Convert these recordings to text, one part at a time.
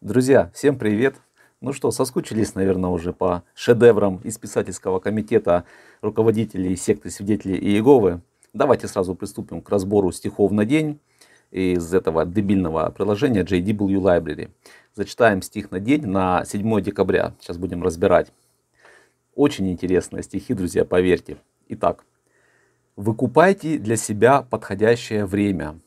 Друзья, всем привет! Ну что, соскучились, наверное, уже по шедеврам из писательского комитета руководителей секты свидетелей Иеговы. Давайте сразу приступим к разбору стихов на день из этого дебильного приложения JDW Library. Зачитаем стих на день на 7 декабря. Сейчас будем разбирать. Очень интересные стихи, друзья, поверьте. Итак, выкупайте для себя подходящее время,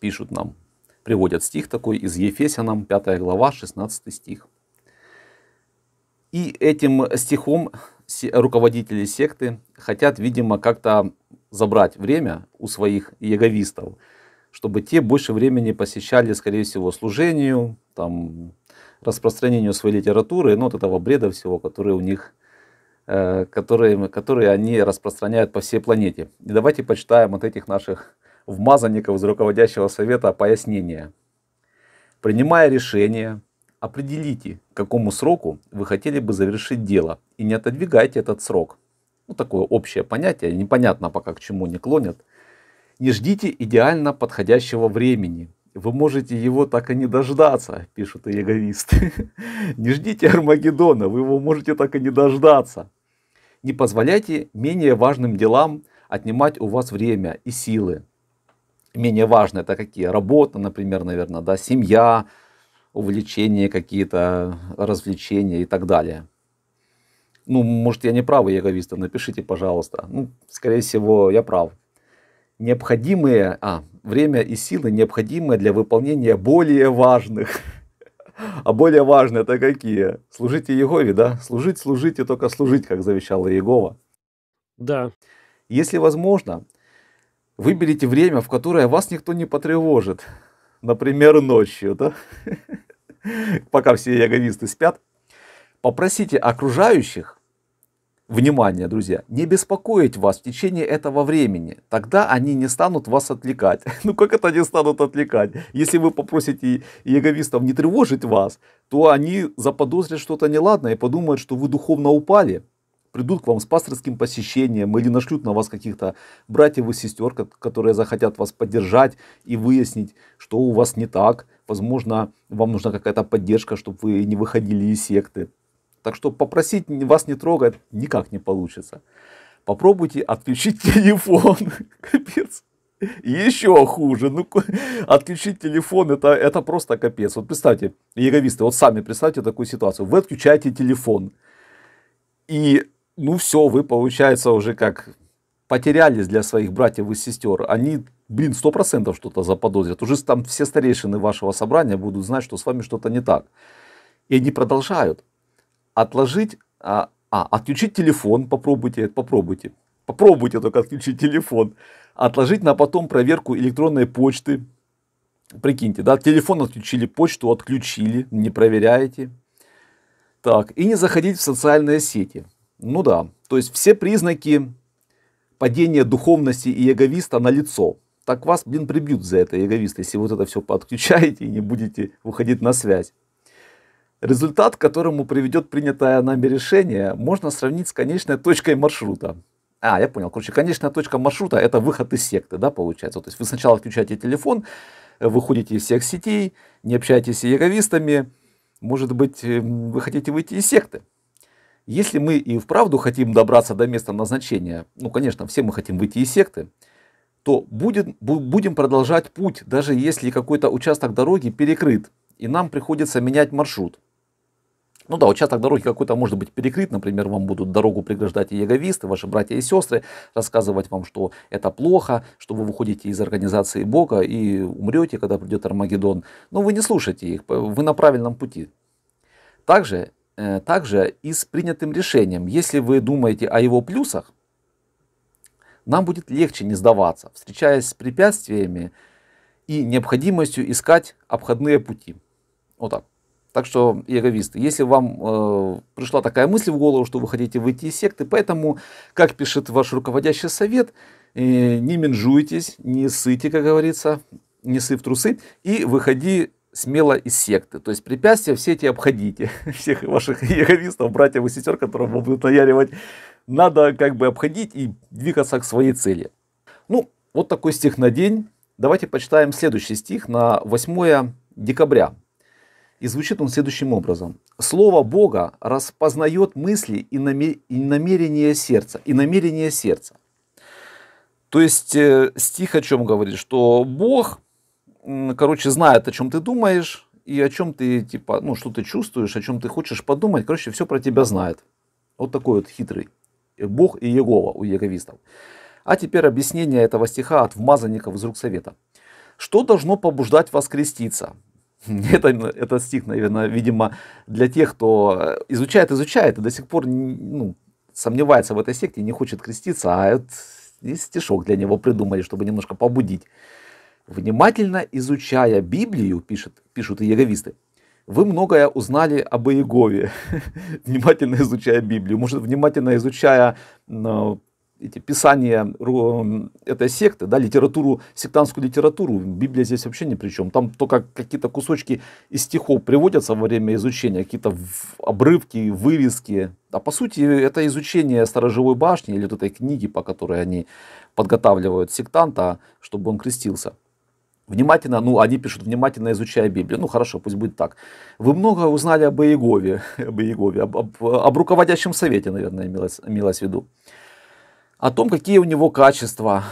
пишут нам. Приводят стих такой из Ефесянам, 5 глава, 16 стих. И этим стихом руководители секты хотят, видимо, как-то забрать время у своих яговистов, чтобы те больше времени посещали, скорее всего, служению, там, распространению своей литературы, ну, вот этого бреда всего, который у них Э, которые, которые они распространяют по всей планете. И давайте почитаем от этих наших вмазанников из руководящего совета пояснения. Принимая решение, определите, к какому сроку вы хотели бы завершить дело, и не отодвигайте этот срок. Ну, такое общее понятие, непонятно пока к чему не клонят. Не ждите идеально подходящего времени. Вы можете его так и не дождаться, пишут иеговисты. Не ждите Армагеддона, вы его можете так и не дождаться. Не позволяйте менее важным делам отнимать у вас время и силы. Менее важные это какие? Работа, например, наверное, да, семья, увлечения какие-то, развлечения и так далее. Ну, может, я не правый яговиста, напишите, пожалуйста. Ну, скорее всего, я прав. Необходимые, а, время и силы необходимые для выполнения более важных а более важные это какие? Служите Егове, да? Служить, служите, только служить, как завещала Егова. Да. Если возможно, выберите время, в которое вас никто не потревожит. Например, ночью, да? Пока все яговисты спят. Попросите окружающих внимание, друзья, не беспокоить вас в течение этого времени. Тогда они не станут вас отвлекать. Ну как это они станут отвлекать? Если вы попросите яговистов не тревожить вас, то они заподозрят что-то неладное и подумают, что вы духовно упали. Придут к вам с пасторским посещением или нашлют на вас каких-то братьев и сестер, которые захотят вас поддержать и выяснить, что у вас не так. Возможно, вам нужна какая-то поддержка, чтобы вы не выходили из секты. Так что попросить вас не трогать никак не получится. Попробуйте отключить телефон. Капец. Еще хуже. Ну, отключить телефон это, это просто капец. Вот представьте, яговисты, вот сами представьте такую ситуацию. Вы отключаете телефон. И ну все, вы получается уже как потерялись для своих братьев и сестер. Они, блин, сто процентов что-то заподозрят. Уже там все старейшины вашего собрания будут знать, что с вами что-то не так. И они продолжают отложить, а, а, отключить телефон, попробуйте, попробуйте. Попробуйте только отключить телефон. Отложить на потом проверку электронной почты. Прикиньте, да, телефон отключили, почту отключили, не проверяете. Так, и не заходить в социальные сети. Ну да, то есть все признаки падения духовности и эговиста на лицо. Так вас, блин, прибьют за это эговист, если вот это все подключаете и не будете выходить на связь. Результат, к которому приведет принятое нами решение, можно сравнить с конечной точкой маршрута. А, я понял. Короче, конечная точка маршрута – это выход из секты, да, получается. То есть вы сначала отключаете телефон, выходите из всех сетей, не общаетесь с яговистами, может быть, эм, вы хотите выйти из секты. Если мы и вправду хотим добраться до места назначения, ну, конечно, все мы хотим выйти из секты, то будет, будем продолжать путь, даже если какой-то участок дороги перекрыт, и нам приходится менять маршрут. Ну да, участок дороги какой-то может быть перекрыт, например, вам будут дорогу преграждать яговисты, ваши братья и сестры, рассказывать вам, что это плохо, что вы выходите из организации Бога и умрете, когда придет Армагеддон. Но вы не слушаете их, вы на правильном пути. Также, э, также и с принятым решением, если вы думаете о его плюсах, нам будет легче не сдаваться, встречаясь с препятствиями и необходимостью искать обходные пути. Вот так. Так что, яговисты, если вам э, пришла такая мысль в голову, что вы хотите выйти из секты, поэтому, как пишет ваш руководящий совет, э, не менжуйтесь, не сыте, как говорится, не сы в трусы, и выходи смело из секты. То есть препятствия все эти обходите. Всех ваших яговистов, братьев и сестер, которым вам будут наяривать, надо как бы обходить и двигаться к своей цели. Ну, вот такой стих на день. Давайте почитаем следующий стих на 8 декабря и звучит он следующим образом. Слово Бога распознает мысли и, намерения сердца. И намерения сердца. То есть э, стих о чем говорит, что Бог, короче, знает, о чем ты думаешь и о чем ты, типа, ну, что ты чувствуешь, о чем ты хочешь подумать. Короче, все про тебя знает. Вот такой вот хитрый э, Бог и Егова у еговистов. А теперь объяснение этого стиха от вмазанников из рук совета. Что должно побуждать вас креститься? Это, это стих, наверное, видимо, для тех, кто изучает, изучает и до сих пор ну, сомневается в этой секте, не хочет креститься, а это, стишок для него придумали, чтобы немножко побудить. Внимательно изучая Библию, пишет, пишут иеговисты, вы многое узнали об Иегове, внимательно изучая Библию. Может, внимательно изучая эти писания этой секты, да, литературу, сектантскую литературу, Библия здесь вообще ни при чем. Там только какие-то кусочки из стихов приводятся во время изучения, какие-то обрывки, вырезки. А по сути это изучение сторожевой башни или вот этой книги, по которой они подготавливают сектанта, чтобы он крестился. Внимательно, ну, они пишут, внимательно изучая Библию. Ну, хорошо, пусть будет так. Вы много узнали об Иегове, об, Иегове, об, об, об руководящем совете, наверное, имелось, имелось в виду о том, какие у него качества,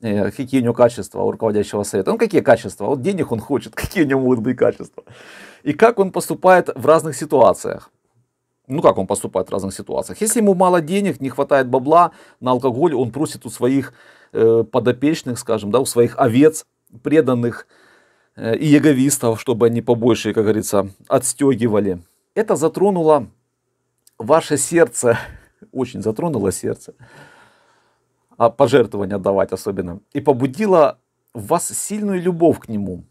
э, какие у него качества у руководящего совета. Ну, какие качества? Вот денег он хочет, какие у него могут быть качества. И как он поступает в разных ситуациях. Ну, как он поступает в разных ситуациях. Если ему мало денег, не хватает бабла на алкоголь, он просит у своих э, подопечных, скажем, да, у своих овец, преданных э, и яговистов, чтобы они побольше, как говорится, отстегивали. Это затронуло ваше сердце очень затронуло сердце. А пожертвования давать особенно. И побудила в вас сильную любовь к нему.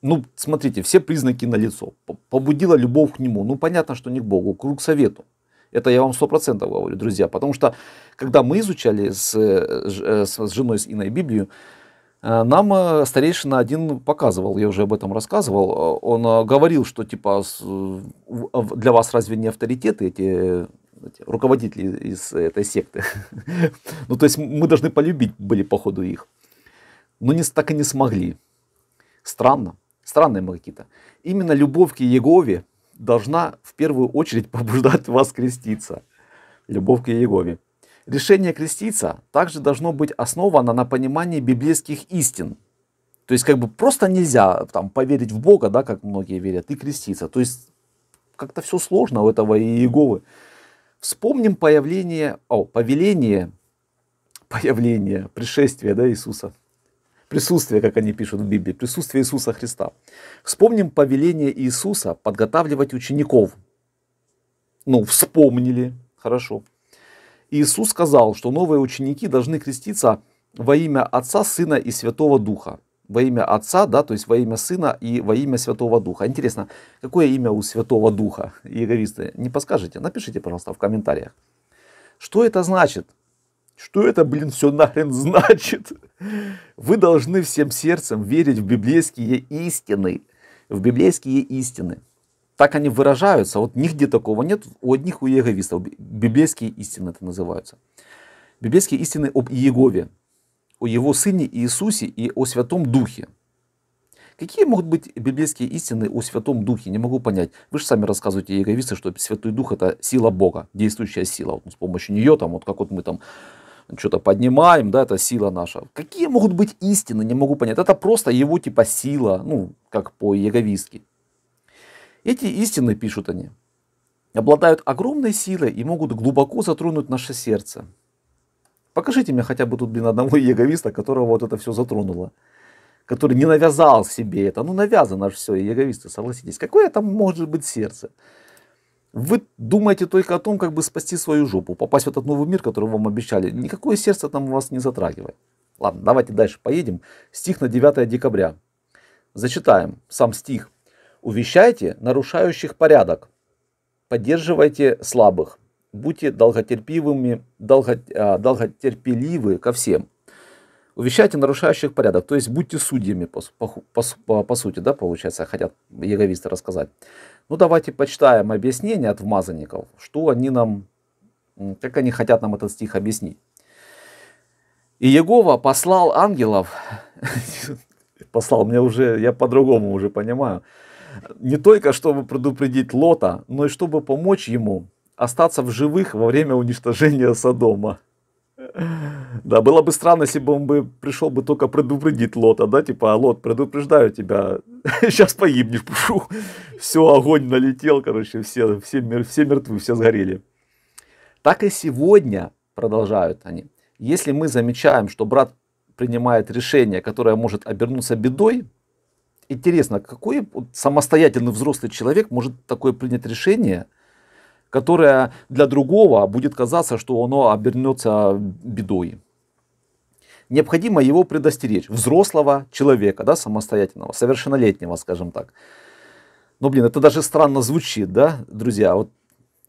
Ну, смотрите, все признаки на лицо. Побудила любовь к нему. Ну, понятно, что не к Богу, к совету. Это я вам сто процентов говорю, друзья. Потому что, когда мы изучали с, э, э, с женой, с Иной Библию, э, нам старейшина один показывал, я уже об этом рассказывал, он говорил, что типа для вас разве не авторитеты эти руководители из этой секты. ну, то есть мы должны полюбить были по ходу их. Но не, так и не смогли. Странно. Странные мы какие-то. Именно любовь к Егове должна в первую очередь побуждать вас креститься. Любовь к Егове. Решение креститься также должно быть основано на понимании библейских истин. То есть как бы просто нельзя там поверить в Бога, да, как многие верят, и креститься. То есть как-то все сложно у этого и Иеговы. Вспомним появление, о, повеление, появление, пришествие да, Иисуса. Присутствие, как они пишут в Библии, присутствие Иисуса Христа. Вспомним повеление Иисуса подготавливать учеников. Ну, вспомнили, хорошо. Иисус сказал, что новые ученики должны креститься во имя Отца, Сына и Святого Духа во имя Отца, да, то есть во имя Сына и во имя Святого Духа. Интересно, какое имя у Святого Духа иеговисты? Не подскажете? Напишите, пожалуйста, в комментариях. Что это значит? Что это, блин, все нахрен значит? Вы должны всем сердцем верить в библейские истины. В библейские истины. Так они выражаются. Вот нигде такого нет. У одних у иеговистов. Библейские истины это называются. Библейские истины об Иегове о Его Сыне Иисусе и о Святом Духе. Какие могут быть библейские истины о Святом Духе? Не могу понять. Вы же сами рассказываете яговисты, что Святой Дух это сила Бога, действующая сила. Вот с помощью нее, там, вот как вот мы там что-то поднимаем, да, это сила наша. Какие могут быть истины, не могу понять. Это просто его типа сила, ну, как по яговистски. Эти истины, пишут они, обладают огромной силой и могут глубоко затронуть наше сердце. Покажите мне хотя бы тут, блин, одного еговиста, которого вот это все затронуло. Который не навязал себе это. Ну, навязано же все, еговисты, согласитесь. Какое там может быть сердце? Вы думаете только о том, как бы спасти свою жопу, попасть в этот новый мир, который вам обещали. Никакое сердце там у вас не затрагивает. Ладно, давайте дальше поедем. Стих на 9 декабря. Зачитаем сам стих. «Увещайте нарушающих порядок, поддерживайте слабых, будьте долготерпивыми, долго, а, долготерпеливы ко всем. Увещайте нарушающих порядок, то есть будьте судьями, по, по, по, по сути, да, получается, хотят яговисты рассказать. Ну, давайте почитаем объяснение от вмазанников, что они нам, как они хотят нам этот стих объяснить. И Егова послал ангелов, послал, мне уже, я по-другому уже понимаю, не только чтобы предупредить Лота, но и чтобы помочь ему остаться в живых во время уничтожения Содома. Да, было бы странно, если бы он бы пришел бы только предупредить Лота, да, типа, а Лот, предупреждаю тебя, сейчас погибнешь, пушу. Все, огонь налетел, короче, все, все, все мертвы, все сгорели. Так и сегодня, продолжают они, если мы замечаем, что брат принимает решение, которое может обернуться бедой, интересно, какой самостоятельный взрослый человек может такое принять решение – которое для другого будет казаться, что оно обернется бедой. Необходимо его предостеречь, взрослого человека, да, самостоятельного, совершеннолетнего, скажем так. Но, ну, блин, это даже странно звучит, да, друзья? Вот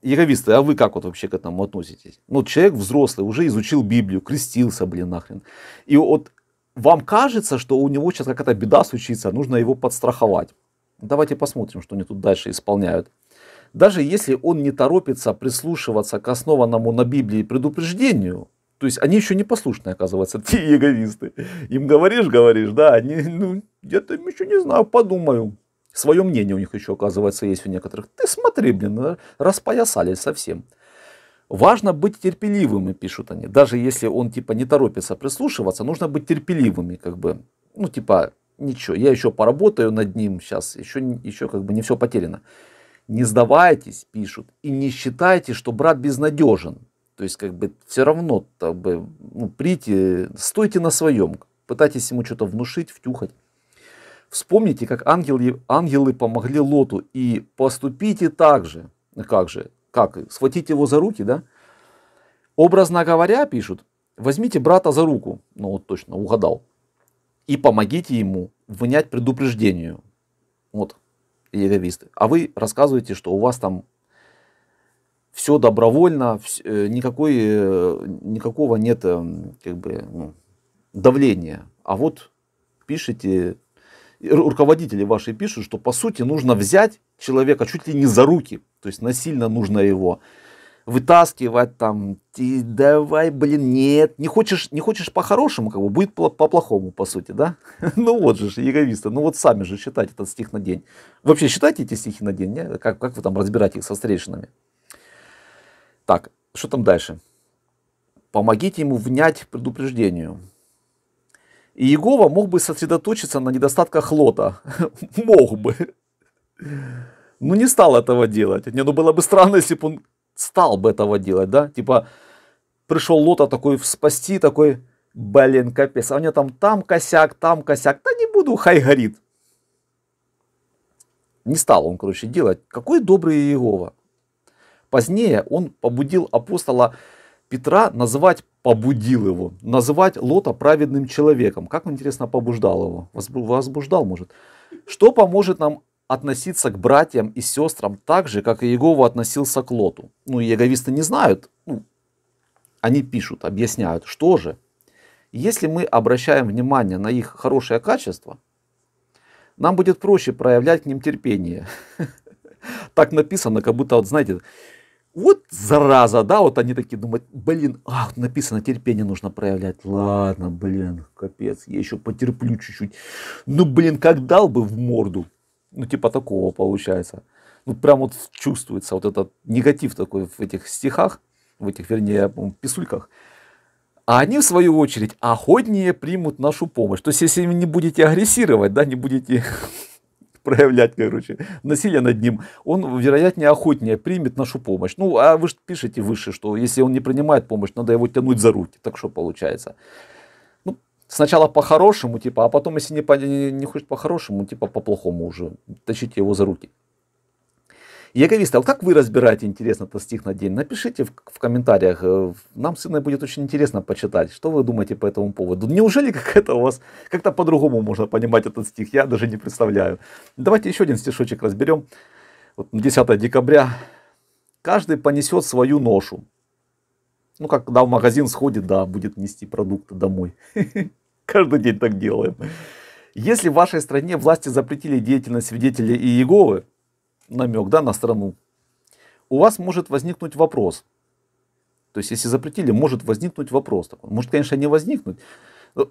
Яговисты, а вы как вот вообще к этому относитесь? Ну, человек взрослый, уже изучил Библию, крестился, блин, нахрен. И вот вам кажется, что у него сейчас какая-то беда случится, нужно его подстраховать. Давайте посмотрим, что они тут дальше исполняют даже если он не торопится прислушиваться к основанному на Библии предупреждению, то есть они еще не послушные, оказывается, те еговисты, Им говоришь, говоришь, да, они, ну, я там еще не знаю, подумаю. Свое мнение у них еще, оказывается, есть у некоторых. Ты смотри, блин, распоясались совсем. Важно быть терпеливыми, пишут они. Даже если он, типа, не торопится прислушиваться, нужно быть терпеливыми, как бы. Ну, типа, ничего, я еще поработаю над ним сейчас, еще, еще как бы не все потеряно не сдавайтесь, пишут, и не считайте, что брат безнадежен. То есть, как бы, все равно, как бы, ну, прите, стойте на своем, пытайтесь ему что-то внушить, втюхать. Вспомните, как ангелы, ангелы помогли Лоту, и поступите так же. Как же? Как? Схватите его за руки, да? Образно говоря, пишут, возьмите брата за руку, ну вот точно, угадал, и помогите ему внять предупреждению. Вот, явисты. А вы рассказываете, что у вас там все добровольно, э, никакой, э, никакого нет э, как бы, ну, давления. А вот пишите, руководители ваши пишут, что по сути нужно взять человека чуть ли не за руки, то есть насильно нужно его вытаскивать там, ты давай, блин, нет, не хочешь, не хочешь по-хорошему, как бы, будет по-плохому, по сути, да? ну вот же, яговисты, ну вот сами же считайте этот стих на день. Вообще считайте эти стихи на день, не? Как, как вы там разбираете их со встречными? Так, что там дальше? Помогите ему внять предупреждению. И Иегова мог бы сосредоточиться на недостатках Лота. мог бы. Ну, не стал этого делать. Не, ну, было бы странно, если бы он стал бы этого делать, да? Типа, пришел Лота такой спасти, такой, блин, капец, а у меня там там косяк, там косяк, да не буду, хай горит. Не стал он, короче, делать. Какой добрый Иегова. Позднее он побудил апостола Петра называть, побудил его, называть Лота праведным человеком. Как, интересно, побуждал его? Возбуждал, может. Что поможет нам относиться к братьям и сестрам так же, как и Иегова относился к Лоту. Ну, иеговисты не знают, ну, они пишут, объясняют, что же. Если мы обращаем внимание на их хорошее качество, нам будет проще проявлять к ним терпение. Так написано, как будто, вот знаете, вот зараза, да, вот они такие думают, блин, ах, написано, терпение нужно проявлять. Ладно, блин, капец, я еще потерплю чуть-чуть. Ну, блин, как дал бы в морду ну, типа такого получается. Ну, прям вот чувствуется вот этот негатив такой в этих стихах, в этих, вернее, писульках. А они, в свою очередь, охотнее примут нашу помощь. То есть, если вы не будете агрессировать, да, не будете проявлять, короче, насилие над ним, он, вероятнее, охотнее примет нашу помощь. Ну, а вы же пишете выше, что если он не принимает помощь, надо его тянуть за руки. Так что получается сначала по-хорошему, типа, а потом, если не, по, не, не хочет по-хорошему, типа, по-плохому уже, тащите его за руки. Яковисты, а как вы разбираете, интересно, этот стих на день? Напишите в, в комментариях. Э, нам сына будет очень интересно почитать. Что вы думаете по этому поводу? Неужели как то у вас как-то по-другому можно понимать этот стих? Я даже не представляю. Давайте еще один стишочек разберем. Вот 10 декабря. Каждый понесет свою ношу. Ну, как когда в магазин сходит, да, будет нести продукты домой. Каждый день так делаем. Если в вашей стране власти запретили деятельность свидетелей и Иеговы, намек да, на страну, у вас может возникнуть вопрос. То есть, если запретили, может возникнуть вопрос. Может, конечно, не возникнуть. Э,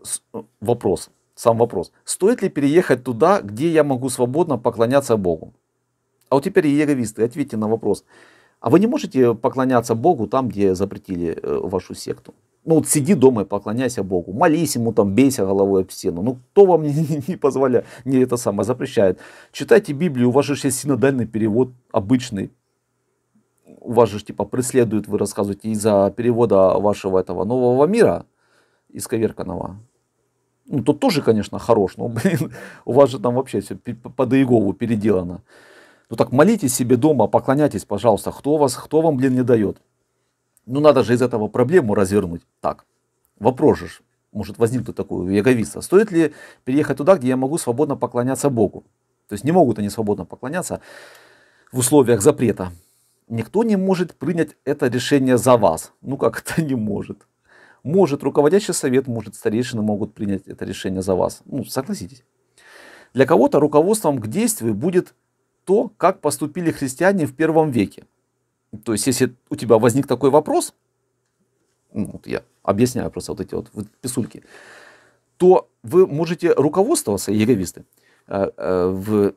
вопрос, сам вопрос. Стоит ли переехать туда, где я могу свободно поклоняться Богу? А вот теперь иеговисты, ответьте на вопрос. А вы не можете поклоняться Богу там, где запретили э, вашу секту? ну вот сиди дома и поклоняйся Богу, молись ему там, бейся головой об стену. Ну кто вам не, не позволяет, не это самое запрещает. Читайте Библию, у вас же сейчас синодальный перевод обычный. У вас же типа преследуют, вы рассказываете, из-за перевода вашего этого нового мира, исковерканного. Ну, тот тоже, конечно, хорош, но, блин, у вас же там вообще все под Иегову переделано. Ну так молитесь себе дома, поклоняйтесь, пожалуйста, кто вас, кто вам, блин, не дает. Ну, надо же из этого проблему развернуть. Так, вопрос же, может возникнуть такой у яговиста. Стоит ли переехать туда, где я могу свободно поклоняться Богу? То есть не могут они свободно поклоняться в условиях запрета. Никто не может принять это решение за вас. Ну как это не может? Может руководящий совет, может старейшины могут принять это решение за вас. Ну, согласитесь. Для кого-то руководством к действию будет то, как поступили христиане в первом веке. То есть, если у тебя возник такой вопрос, ну, вот я объясняю просто вот эти вот писульки, то вы можете руководствоваться, еговисты, э, э, в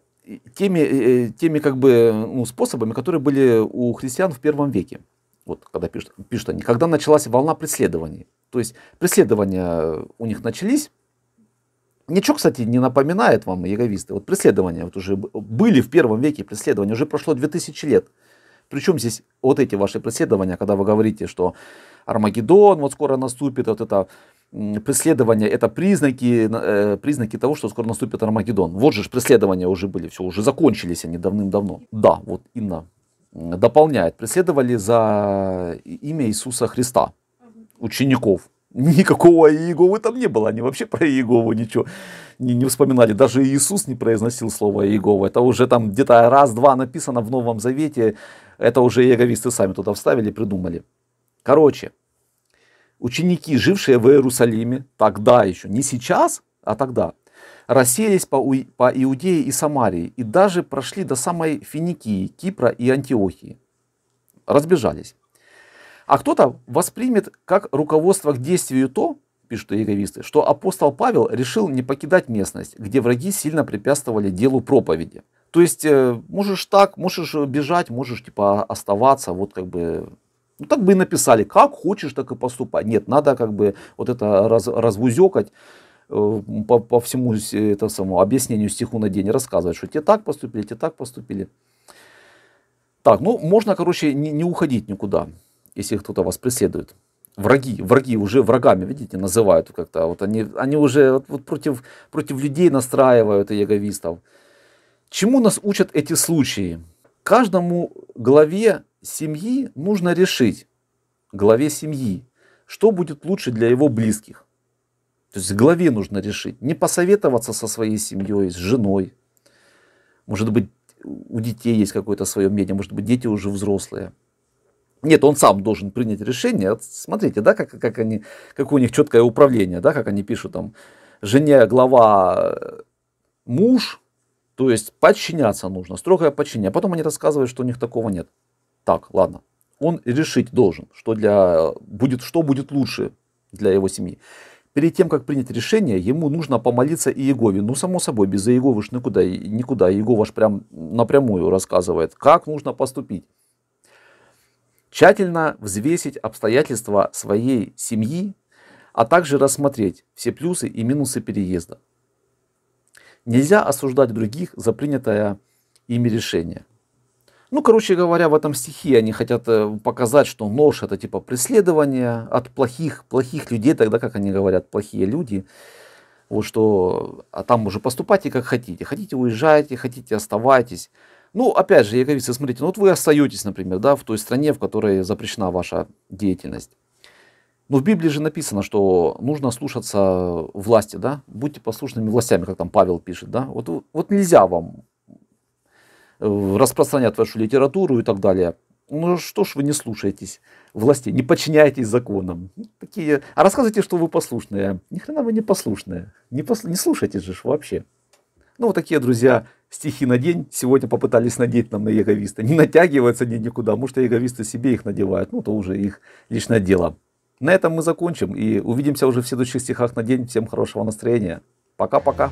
теми, э, теми как бы, ну, способами, которые были у христиан в первом веке. Вот когда пишут, пишут они, когда началась волна преследований. То есть преследования у них начались. Ничего, кстати, не напоминает вам, яговисты, вот преследования, вот уже были в первом веке преследования, уже прошло 2000 лет. Причем здесь вот эти ваши преследования, когда вы говорите, что Армагеддон вот скоро наступит, вот это преследование, это признаки, э, признаки того, что скоро наступит Армагеддон. Вот же преследования уже были, все, уже закончились они давным-давно. Да, вот Инна дополняет, преследовали за э, имя Иисуса Христа учеников. Никакого Иеговы там не было, они вообще про Иегову ничего не, не вспоминали. Даже Иисус не произносил слово Иегова. Это уже там где-то раз-два написано в Новом Завете это уже еговисты сами туда вставили, придумали. Короче, ученики, жившие в Иерусалиме, тогда еще, не сейчас, а тогда, расселись по, по Иудее и Самарии и даже прошли до самой Финикии, Кипра и Антиохии. Разбежались. А кто-то воспримет как руководство к действию то, пишут иеговисты, что апостол Павел решил не покидать местность, где враги сильно препятствовали делу проповеди – то есть э, можешь так, можешь э, бежать, можешь типа оставаться, вот как бы ну, так бы и написали, как хочешь, так и поступай. Нет, надо как бы вот это раз, развузекать э, по, по всему это самому объяснению стиху на день, рассказывать, что те так поступили, те так поступили. Так, ну, можно, короче, не, не уходить никуда, если кто-то вас преследует. Враги, враги уже врагами, видите, называют как-то. Вот они, они уже вот, вот против, против людей настраивают и яговистов. Чему нас учат эти случаи? Каждому главе семьи нужно решить, главе семьи, что будет лучше для его близких. То есть главе нужно решить, не посоветоваться со своей семьей, с женой. Может быть, у детей есть какое-то свое мнение, может быть, дети уже взрослые. Нет, он сам должен принять решение. смотрите, да, как, как они, как у них четкое управление, да, как они пишут там, жене глава э, муж, то есть подчиняться нужно, строгое подчинение. А потом они рассказывают, что у них такого нет. Так, ладно. Он решить должен, что, для, будет, что будет лучше для его семьи. Перед тем, как принять решение, ему нужно помолиться Иегове. Ну, само собой, без Иеговы ж никуда. никуда. Иегова ж прям напрямую рассказывает, как нужно поступить. Тщательно взвесить обстоятельства своей семьи, а также рассмотреть все плюсы и минусы переезда. Нельзя осуждать других за принятое ими решение. Ну, короче говоря, в этом стихе они хотят э, показать, что нож это типа преследование от плохих, плохих людей, тогда как они говорят, плохие люди. Вот что, а там уже поступайте как хотите. Хотите уезжайте, хотите оставайтесь. Ну, опять же, я говорю, смотрите, ну вот вы остаетесь, например, да, в той стране, в которой запрещена ваша деятельность. Но ну, в Библии же написано, что нужно слушаться власти, да? Будьте послушными властями, как там Павел пишет, да? Вот, вот нельзя вам э, распространять вашу литературу и так далее. Ну что ж вы не слушаетесь власти, не подчиняетесь законам. Такие, а рассказывайте, что вы послушные. Ни хрена вы не послушные. Не, посл... не слушайте же вообще. Ну вот такие, друзья, стихи на день. Сегодня попытались надеть нам на еговиста. Не натягиваются они никуда. Может, еговисты себе их надевают. Ну, то уже их личное дело. На этом мы закончим и увидимся уже в следующих стихах на день. Всем хорошего настроения. Пока-пока.